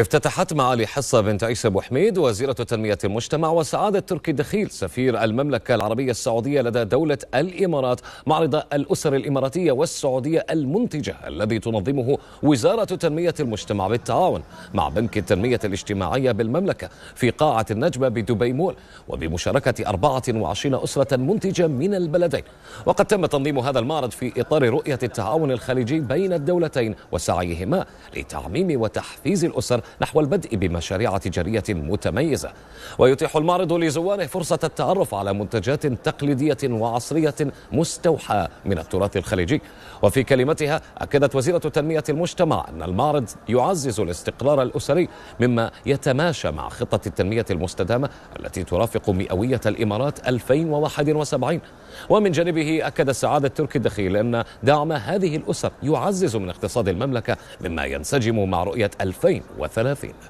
افتتحت معالي حصة بنت عيسى أبو حميد وزيرة تنمية المجتمع وسعادة تركي دخيل سفير المملكة العربية السعودية لدى دولة الإمارات معرض الأسر الإماراتية والسعودية المنتجة الذي تنظمه وزارة تنمية المجتمع بالتعاون مع بنك التنمية الاجتماعية بالمملكة في قاعة النجمة بدبي مول وبمشاركة 24 أسرة منتجة من البلدين وقد تم تنظيم هذا المعرض في إطار رؤية التعاون الخليجي بين الدولتين وسعيهما لتعميم وتحفيز الأسر نحو البدء بمشاريع تجارية متميزة ويتيح المعرض لزواره فرصة التعرف على منتجات تقليدية وعصرية مستوحاة من التراث الخليجي وفي كلمتها أكدت وزيرة تنمية المجتمع أن المعرض يعزز الاستقرار الأسري مما يتماشى مع خطة التنمية المستدامة التي ترافق مئوية الإمارات 2071 ومن جانبه أكد السعادة التركي الدخيل أن دعم هذه الأسر يعزز من اقتصاد المملكة مما ينسجم مع رؤية 2030 ثلاثين